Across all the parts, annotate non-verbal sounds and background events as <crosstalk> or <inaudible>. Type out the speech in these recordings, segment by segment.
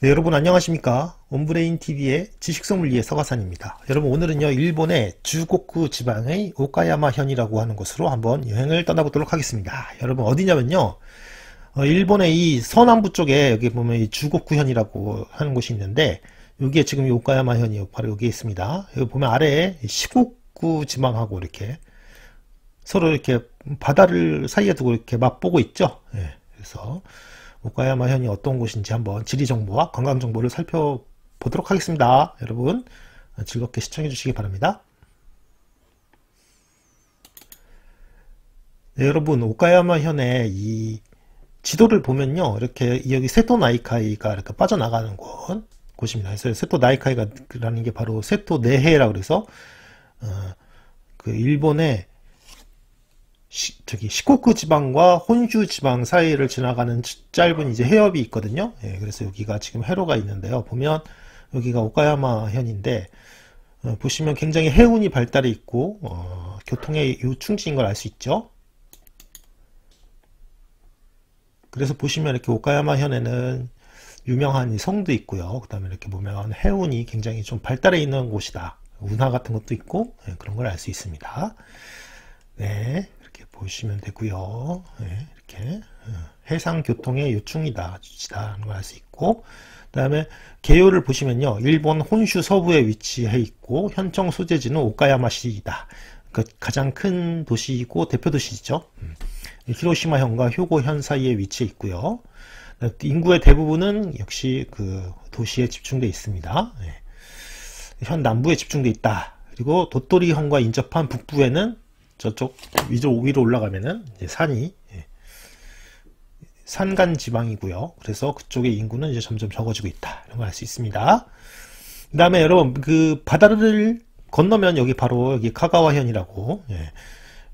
네, 여러분 안녕하십니까 온브레인TV의 지식소물리에 서가산입니다 여러분 오늘은요 일본의 주곡구 지방의 오카야마 현이라고 하는 곳으로 한번 여행을 떠나보도록 하겠습니다 여러분 어디냐면요 어, 일본의 이 서남부 쪽에 여기 보면 이 주곡구 현이라고 하는 곳이 있는데 여기에 지금 이 오카야마 현이 바로 여기에 있습니다 여기 보면 아래에 시곡구 지방하고 이렇게 서로 이렇게 바다를 사이에 두고 이렇게 맛보고 있죠 예, 그래서 오카야마 현이 어떤 곳인지 한번 지리 정보와 관광 정보를 살펴보도록 하겠습니다. 여러분 즐겁게 시청해 주시기 바랍니다. 네, 여러분 오카야마 현의 이 지도를 보면요 이렇게 여기 세토 나이카이가 이렇게 빠져나가는 곳 곳입니다. 그래서 세토 나이카이라는게 바로 세토 내해라 그래서 어, 그 일본의 저기 시코쿠 지방과 혼슈 지방 사이를 지나가는 짧은 이제 해협이 있거든요. 예, 그래서 여기가 지금 해로가 있는데요. 보면 여기가 오카야마 현인데 어, 보시면 굉장히 해운이 발달해 있고 어, 교통의 요충지인 걸 알 수 있죠. 그래서 보시면 이렇게 오카야마 현에는 유명한 성도 있고요. 그 다음에 이렇게 보면 해운이 굉장히 좀 발달해 있는 곳이다. 운하 같은 것도 있고 예, 그런 걸 알 수 있습니다. 네. 이렇게 보시면 되고요. 네, 이렇게 어, 해상 교통의 요충이다, 지다라는 걸수 있고, 그다음에 개요를 보시면요, 일본 혼슈 서부에 위치해 있고 현청 소재지는 오카야마시이다. 그 가장 큰 도시이고 대표 도시죠. 음. 히로시마현과 효고현 사이에 위치해 있고요. 인구의 대부분은 역시 그 도시에 집중돼 있습니다. 예. 현 남부에 집중돼 있다. 그리고 도토리현과 인접한 북부에는 저쪽 위쪽 위로 올라가면은 산이 예. 산간 지방이고요. 그래서 그쪽의 인구는 이제 점점 적어지고 있다. 이런 걸 알 수 있습니다. 그 다음에 여러분 그 바다를 건너면 여기 바로 여기 카가와현이라고 예.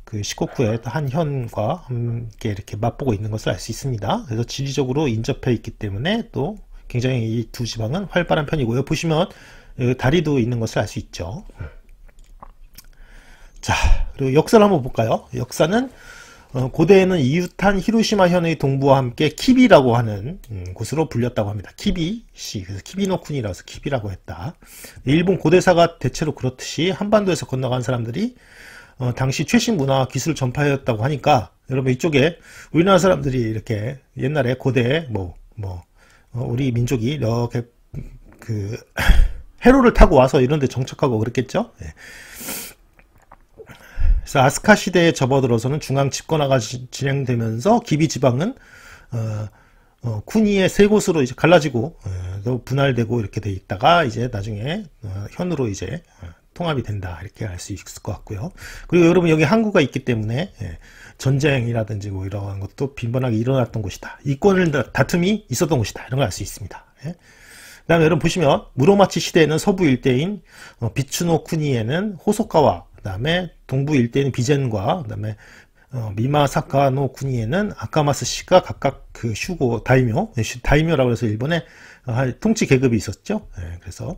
그 시코쿠의 한 현과 함께 이렇게 맛보고 있는 것을 알 수 있습니다. 그래서 지리적으로 인접해 있기 때문에 또 굉장히 이 두 지방은 활발한 편이고요. 보시면 그 다리도 있는 것을 알 수 있죠. 자, 그리고 역사를 한번 볼까요? 역사는 어, 고대에는 이웃한 히로시마 현의 동부와 함께 키비라고 하는 음, 곳으로 불렸다고 합니다. 키비시, 그래서 키비노쿤이라서 키비라고 했다. 일본 고대사가 대체로 그렇듯이 한반도에서 건너간 사람들이 어, 당시 최신 문화 기술 전파였다고 하니까 여러분 이쪽에 우리나라 사람들이 이렇게 옛날에 고대 뭐뭐 뭐, 어, 우리 민족이 이렇게 그 <laughs> 해로를 타고 와서 이런데 정착하고 그랬겠죠. 예. 그래서 아스카 시대에 접어들어서는 중앙 집권화가 지, 진행되면서 기비 지방은 어, 어, 쿠니의 세 곳으로 이제 갈라지고 어, 분할되고 이렇게 돼 있다가 이제 나중에 어, 현으로 이제 어, 통합이 된다 이렇게 알 수 있을 것 같고요. 그리고 여러분 여기 항구가 있기 때문에 예, 전쟁이라든지 뭐 이러한 것도 빈번하게 일어났던 곳이다. 이권을 다툼이 있었던 곳이다 이런 걸 알 수 있습니다. 예. 그다음에 여러분 보시면 무로마치 시대에는 서부 일대인 어, 비추노 쿠니에는 호소카와 그다음에 동부 일대인 비젠과 그다음에 어, 미마사카노 군위에는 아카마스 씨가 각각 그 슈고 다이묘 네, 다이묘라고 해서 일본에 어, 통치 계급이 있었죠. 예, 그래서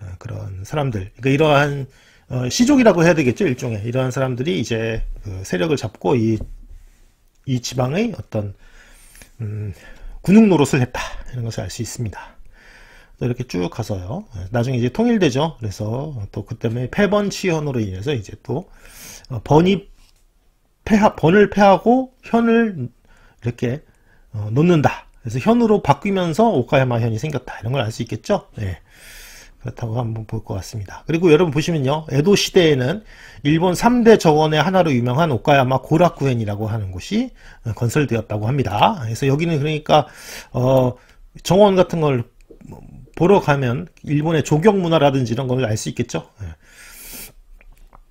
어, 그런 사람들 그러니까 이러한 어, 시족이라고 해야 되겠죠 일종의 이러한 사람들이 이제 그 세력을 잡고 이 이 지방의 어떤 음, 군웅 노릇을 했다 이런 것을 알 수 있습니다. 이렇게 쭉 가서요. 네, 나중에 이제 통일되죠. 그래서 또 그 때문에 패번 치현으로 인해서 이제 또 어, 번이 패하 번을 패하고 현을 이렇게 어, 놓는다. 그래서 현으로 바뀌면서 오카야마 현이 생겼다. 이런 걸 알 수 있겠죠. 네. 그렇다고 한번 볼 것 같습니다. 그리고 여러분 보시면요. 에도 시대에는 일본 3대 정원의 하나로 유명한 오카야마 고라쿠현이라고 하는 곳이 어, 건설되었다고 합니다. 그래서 여기는 그러니까 어 정원 같은 걸 보러 가면 일본의 조경 문화라든지 이런 걸 알 수 있겠죠. 예.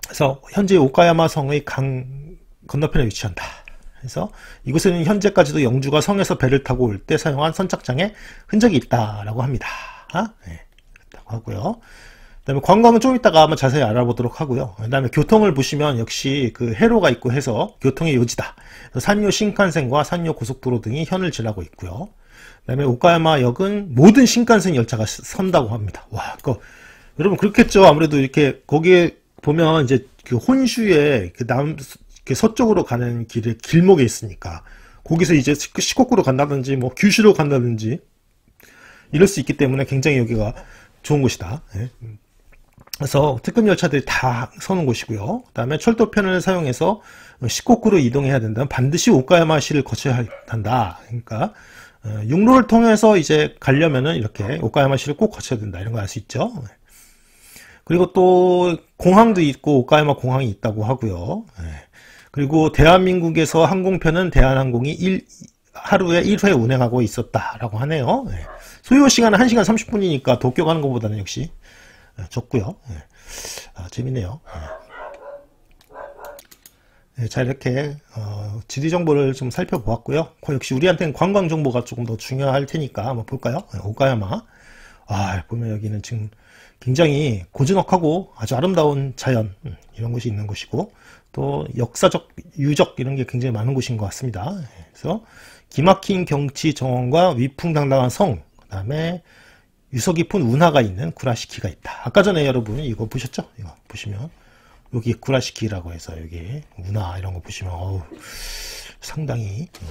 그래서 현재 오카야마 성의 강 건너편에 위치한다. 그래서 이곳에는 현재까지도 영주가 성에서 배를 타고 올 때 사용한 선착장의 흔적이 있다라고 합니다. 네, 그렇다고 하고요. 그다음에 관광은 좀 이따가 한번 자세히 알아보도록 하고요. 그다음에 교통을 보시면 역시 그 해로가 있고 해서 교통의 요지다. 산요 신칸센과 산요 고속도로 등이 현을 지나고 있고요. 그다음에 오카야마 역은 모든 신칸센 열차가 선다고 합니다. 와, 그 여러분 그렇겠죠. 아무래도 이렇게 거기에 보면 이제 그혼슈에그 남, 서쪽으로 가는 길에 길목에 있으니까 거기서 이제 시코쿠로 간다든지 뭐 규슈로 간다든지 이럴 수 있기 때문에 굉장히 여기가 좋은 곳이다. 예. 그래서 특급 열차들이 다 서는 곳이고요. 그다음에 철도편을 사용해서 시코쿠로 이동해야 된다면 반드시 오카야마시를 거쳐야 한다. 그러니까 육로를 어, 통해서 이제 가려면은 이렇게 오카야마시를 꼭 거쳐야 된다 이런 거 알 수 있죠. 네. 그리고 또 공항도 있고 오카야마 공항이 있다고 하고요. 네. 그리고 대한민국에서 항공편은 대한항공이 1, 하루에 1회 운행하고 있었다라고 하네요. 네. 소요 시간은 1시간 30분이니까 도쿄 가는 것보다는 역시 좋고요. 아, 재밌네요. 네, 예, 자 이렇게 어, 지리 정보를 좀 살펴보았고요. 역시 우리한테는 관광 정보가 조금 더 중요할 테니까 한번 볼까요? 오카야마. 예, 아 보면 여기는 지금 굉장히 고즈넉하고 아주 아름다운 자연 음, 이런 곳이 있는 곳이고 또 역사적 유적 이런 게 굉장히 많은 곳인 것 같습니다. 예, 그래서 기막힌 경치 정원과 위풍당당한 성, 그다음에 유서 깊은 운하가 있는 구라시키가 있다. 아까 전에 여러분 이거 보셨죠? 이거 보시면 여기 구라시키라고 해서 여기 문화 이런 거 보시면 어우 상당히 음.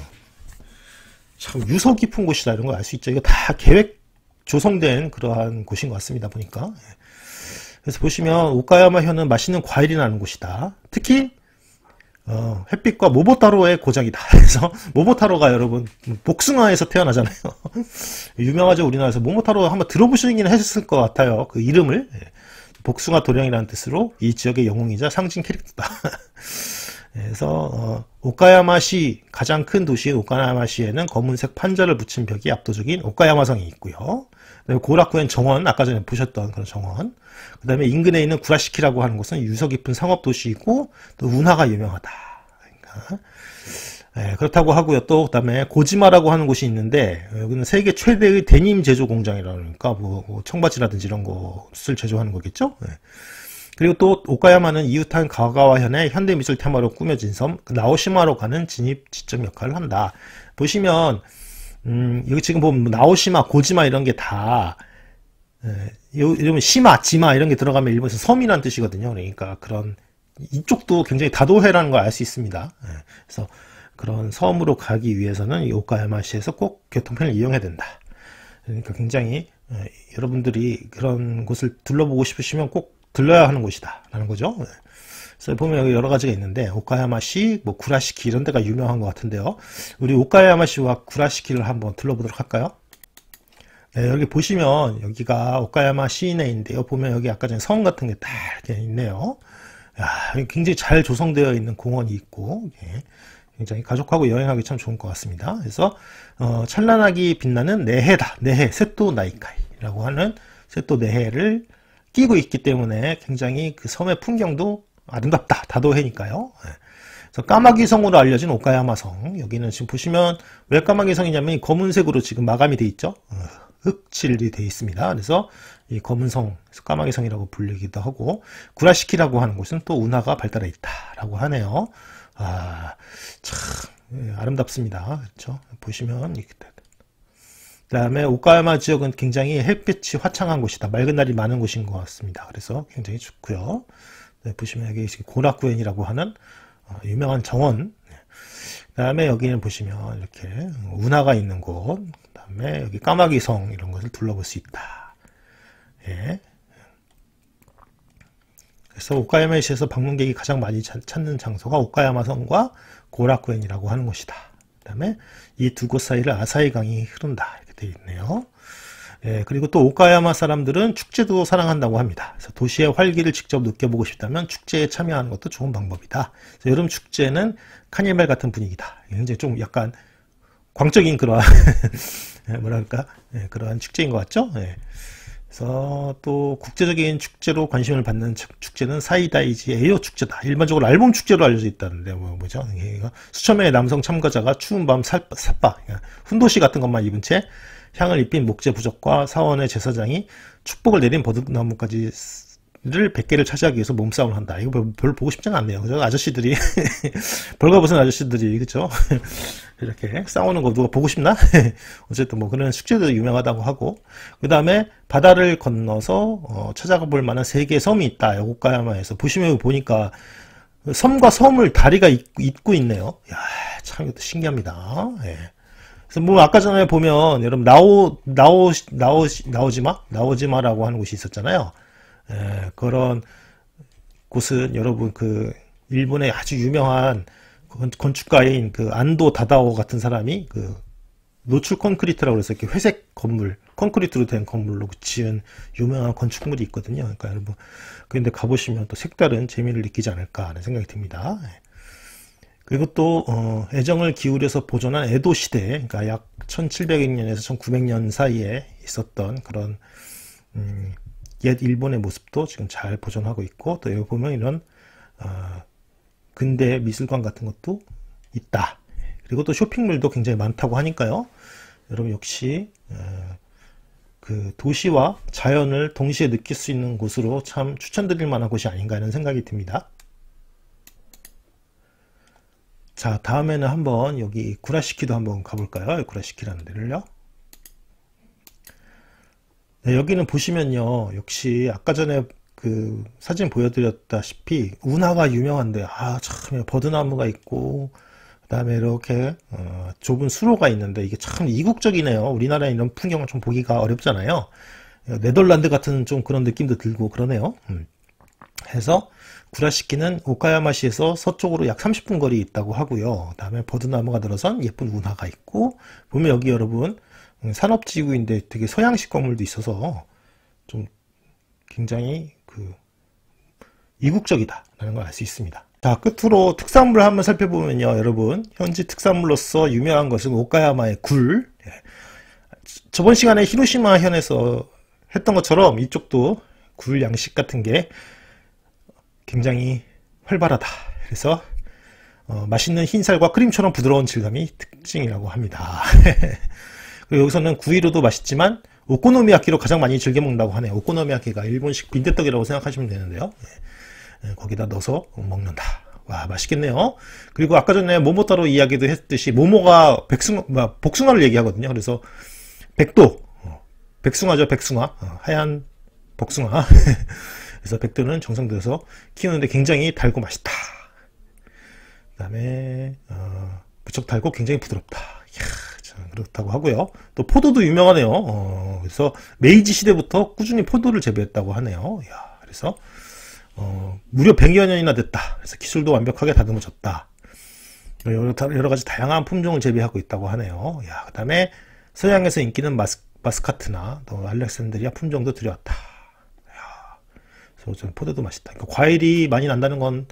참 유서 깊은 곳이다 이런 걸 알 수 있죠. 이거 다 계획 조성된 그러한 곳인 것 같습니다. 보니까 예. 그래서 보시면 오카야마현은 맛있는 과일이 나는 곳이다. 특히 어, 햇빛과 모보타로의 고장이다. <laughs> 그래서 모보타로가 여러분 복숭아에서 태어나잖아요. <laughs> 유명하죠 우리나라에서 모보타로 한번 들어보시는게 했을 것 같아요. 그 이름을 예. 복숭아 도령이라는 뜻으로 이 지역의 영웅이자 상징 캐릭터다. <laughs> 그래서 어, 오카야마시 가장 큰 도시인 오카야마시에는 검은색 판자를 붙인 벽이 압도적인 오카야마성이 있고요. 고라쿠엔 정원 아까 전에 보셨던 그런 정원. 그다음에 인근에 있는 구라시키라고 하는 곳은 유서 깊은 상업 도시이고 또 운하가 유명하다. 그러니까 예, 그렇다고 하고요. 또 그다음에 고지마라고 하는 곳이 있는데 어, 여기는 세계 최대의 데님 제조 공장이라니까 뭐, 뭐 청바지라든지 이런 것을 제조하는 거겠죠. 예. 그리고 또 오카야마는 이웃한 가가와현의 현대미술 테마로 꾸며진 섬 나오시마로 가는 진입 지점 역할을 한다. 보시면 음, 여기 지금 보면 뭐 나오시마, 고지마 이런 게다 예, 이러면 시마, 지마 이런 게 들어가면 일본에서 섬이란 뜻이거든요. 그러니까 그런 이쪽도 굉장히 다도해라는 걸 알 수 있습니다. 예. 그래서 그런 섬으로 가기 위해서는 오카야마시에서 꼭 교통편을 이용해야 된다. 그러니까 굉장히 어, 여러분들이 그런 곳을 둘러보고 싶으시면 꼭 들러야 하는 곳이다 라는 거죠. 네. 그래서 보면 여러 기여 가지가 있는데 오카야마시, 뭐 구라시키 이런 데가 유명한 것 같은데요. 우리 오카야마시와 구라시키를 한번 들러보도록 할까요? 네, 여기 보시면 여기가 오카야마 시내인데요. 보면 여기 아까 전에 섬 같은 게딱이렇 있네요. 야, 굉장히 잘 조성되어 있는 공원이 있고 예. 굉장히 가족하고 여행하기 참 좋은 것 같습니다. 그래서 어, 찬란하기 빛나는 내해다. 내해 셋도 나이카이라고 하는 셋도 내해를 끼고 있기 때문에 굉장히 그 섬의 풍경도 아름답다. 다도해니까요. 예. 그래서 까마귀 성으로 알려진 오카야마 성. 여기는 지금 보시면 왜 까마귀 성이냐면 검은색으로 지금 마감이 돼 있죠. 흑칠이 어, 돼 있습니다. 그래서 이 검은 성, 까마귀 성이라고 불리기도 하고 구라시키라고 하는 곳은 또 운하가 발달해 있다라고 하네요. 아, 참 예, 아름답습니다. 그렇죠? 보시면 그 다음에 오카야마 지역은 굉장히 햇빛이 화창한 곳이다. 맑은 날이 많은 곳인 것 같습니다. 그래서 굉장히 좋고요. 네, 보시면 여기 고락구엔이라고 하는 어, 유명한 정원. 네. 그 다음에 여기는 보시면 이렇게 운하가 있는 곳. 그 다음에 여기 까마귀성 이런 것을 둘러볼 수 있다. 예. 그래서 오카야마시에서 방문객이 가장 많이 찾는 장소가 오카야마성과 고라쿠엔이라고 하는 곳이다. 그 다음에 이 두 곳 사이를 아사히강이 흐른다. 이렇게 되어 있네요. 예, 그리고 또 오카야마 사람들은 축제도 사랑한다고 합니다. 그래서 도시의 활기를 직접 느껴보고 싶다면 축제에 참여하는 것도 좋은 방법이다. 그래서 여름 축제는 카니발 같은 분위기다. 굉장히 좀 약간 광적인 그러한 <laughs> 뭐랄까 예, 그러한 축제인 것 같죠. 예. 그래서 또 국제적인 축제로 관심을 받는 축제는 사이다이지 에어 축제다. 일반적으로 앨범 축제로 알려져 있다는데 뭐, 뭐죠? 수천 명의 남성 참가자가 추운 밤 살, 삿바, 그러니까 훈도시 같은 것만 입은 채 향을 입힌 목재 부적과 사원의 제사장이 축복을 내린 버드나무까지 를 100개를 차지하기 위해서 몸싸움을 한다. 이거 별로, 보고 싶지는 않네요. 그죠? 아저씨들이, <laughs> 벌거벗은 네. 아저씨들이, 그죠? <laughs> 이렇게 싸우는 거 누가 보고 싶나? <laughs> 어쨌든 뭐 그런 숙제도 유명하다고 하고, 그 다음에 바다를 건너서, 어, 찾아가 볼 만한 세 개의 섬이 있다. 요코가야마에서. 보시면 보니까, 섬과 섬을 다리가 잇고 있네요. 야, 참 이것도 신기합니다. 예. 그래서 뭐 아까 전에 보면 여러분 나오 나오 나오 나오지마 나오지마라고 하는 곳이 있었잖아요. 에, 예, 그런 곳은 여러분 그 일본의 아주 유명한 건축가인 그 안도 다다오 같은 사람이 그 노출 콘크리트라고 해서 이렇게 회색 건물, 콘크리트로 된 건물로 지은 유명한 건축물이 있거든요. 그러니까 여러분, 그런데 가보시면 또 색다른 재미를 느끼지 않을까 하는 생각이 듭니다. 예. 그리고 또, 어, 애정을 기울여서 보존한 에도 시대, 그러니까 약 1700년에서 1900년 사이에 있었던 그런, 음, 옛 일본의 모습도 지금 잘 보존하고 있고 또 여기 보면 이런 어, 근대 미술관 같은 것도 있다. 그리고 또 쇼핑몰도 굉장히 많다고 하니까요. 여러분 역시 어, 그 도시와 자연을 동시에 느낄 수 있는 곳으로 참 추천드릴 만한 곳이 아닌가 하는 생각이 듭니다. 자 다음에는 한번 여기 구라시키도 한번 가볼까요? 구라시키라는 데를요. 네, 여기는 보시면요. 역시 아까 전에 그 사진 보여드렸다시피 운하가 유명한데 아 참 버드나무가 있고 그다음에 이렇게 어, 좁은 수로가 있는데 이게 참 이국적이네요. 우리나라에 이런 풍경을 좀 보기가 어렵잖아요. 네덜란드 같은 좀 그런 느낌도 들고 그러네요. 음. 해서 구라시키는 오카야마시에서 서쪽으로 약 30분 거리 있다고 하고요. 그다음에 버드나무가 들어선 예쁜 운하가 있고 보면 여기 여러분 산업지구인데 되게 서양식 건물도 있어서 좀 굉장히 그 이국적이다라는 걸 알 수 있습니다. 자 끝으로 특산물을 한번 살펴보면요 여러분 현지 특산물로서 유명한 것은 오카야마의 굴 예. 저번 시간에 히로시마 현에서 했던 것처럼 이쪽도 굴 양식 같은 게 굉장히 활발하다 그래서 어, 맛있는 흰살과 크림처럼 부드러운 질감이 특징이라고 합니다 <laughs> 여기서는 구이로도 맛있지만 오코노미야키로 가장 많이 즐겨 먹는다고 하네요. 오코노미야키가 일본식 빈대떡이라고 생각하시면 되는데요. 예. 예, 거기다 넣어서 먹는다. 와 맛있겠네요. 그리고 아까 전에 모모타로 이야기도 했듯이 모모가 백승 뭐, 복숭아를 얘기하거든요. 그래서 백도 어, 백숭아죠 백숭아 어, 하얀 복숭아. <laughs> 그래서 백도는 정성들에서 키우는데 굉장히 달고 맛있다. 그다음에 어, 무척 달고 굉장히 부드럽다. 이야. 자, 그렇다고 하고요. 또 포도도 유명하네요. 어, 그래서 메이지 시대부터 꾸준히 포도를 재배했다고 하네요. 야, 그래서 어, 무려 100여 년이나 됐다. 그래서 기술도 완벽하게 다듬어졌다. 여러, 여러 가지 다양한 품종을 재배하고 있다고 하네요. 야, 그다음에 서양에서 인기는 마스, 마스카트나 또 알렉산드리아 품종도 들여왔다. 야, 그래서 포도도 맛있다. 그러니까 과일이 많이 난다는 건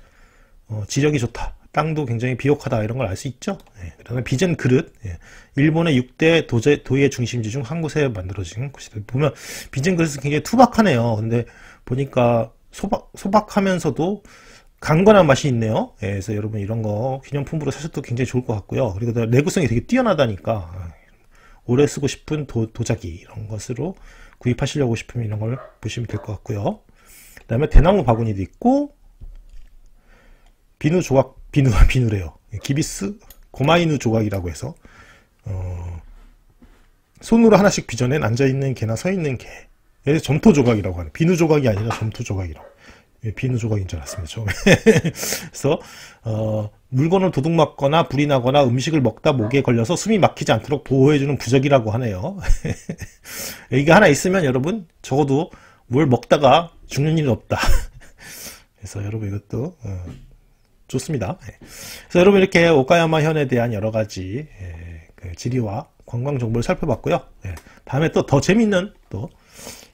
어, 지적이 좋다. 땅도 굉장히 비옥하다 이런 걸 알 수 있죠. 예, 그다음에 비젠 그릇, 예, 일본의 6대 도제, 도의 중심지 중 한 곳에 만들어진 곳이다. 보면 비젠 그릇은 굉장히 투박하네요. 근데 보니까 소박, 소박하면서도 강건한 맛이 있네요. 예, 그래서 여러분 이런 거 기념품으로 사셔도 굉장히 좋을 것 같고요. 그리고 내구성이 되게 뛰어나다니까 오래 쓰고 싶은 도, 도자기 이런 것으로 구입하시려고 싶으면 이런 걸 보시면 될 것 같고요. 그 다음에 대나무 바구니도 있고 비누 조각 비누가 <laughs> 비누래요. 기비스 고마이누 조각이라고 해서 어, 손으로 하나씩 빚어낸 앉아있는 개나 서있는 개에 점토 조각이라고 하는 비누 조각이 아니라 점토 조각이라고 예, 비누 조각인 줄 알았습니다 처음에 <laughs> 그래서 어, 물건을 도둑 맞거나 불이 나거나 음식을 먹다 목에 걸려서 숨이 막히지 않도록 보호해주는 부적이라고 하네요 <laughs> 이게 하나 있으면 여러분 적어도 뭘 먹다가 죽는 일은 없다 그래서 여러분 이것도 어, 좋습니다. 네. 그래서 여러분 이렇게 오카야마 현에 대한 여러 가지 지리와 예, 그 관광 정보를 살펴봤고요. 예, 다음에 또 더 재밌는 또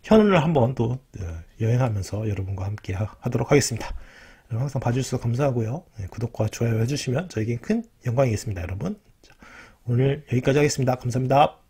현을 한번 또 어, 여행하면서 여러분과 함께 하도록 하겠습니다. 항상 봐주셔서 감사하고요. 예, 구독과 좋아요 해주시면 저에겐 큰 영광이겠습니다, 여러분. 오늘 여기까지 하겠습니다. 감사합니다.